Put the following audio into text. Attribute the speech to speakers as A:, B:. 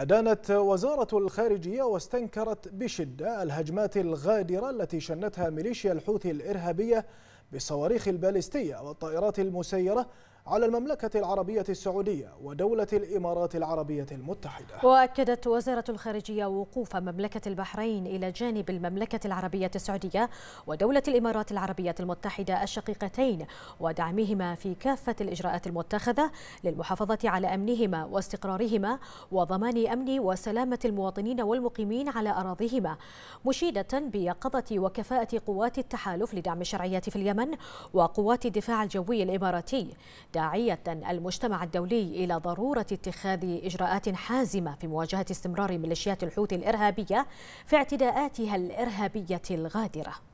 A: أدانت وزارة الخارجية واستنكرت بشدة الهجمات الغادرة التي شنتها ميليشيا الحوثي الإرهابية بالصواريخ البالستية والطائرات المسيرة على المملكة العربية السعودية ودولة الإمارات العربية المتحدة
B: وأكدت وزارة الخارجية وقوف مملكة البحرين إلى جانب المملكة العربية السعودية ودولة الإمارات العربية المتحدة الشقيقتين ودعمهما في كافة الإجراءات المتخذة للمحافظة على أمنهما واستقرارهما وضمان أمن وسلامة المواطنين والمقيمين على أراضيهما مشيدة بيقظة وكفاءة قوات التحالف لدعم الشرعية في اليمن وقوات الدفاع الجوي الإماراتي داعية المجتمع الدولي إلى ضرورة اتخاذ إجراءات حازمة في مواجهة استمرار ميليشيات الحوثي الإرهابية في اعتداءاتها الإرهابية الغادرة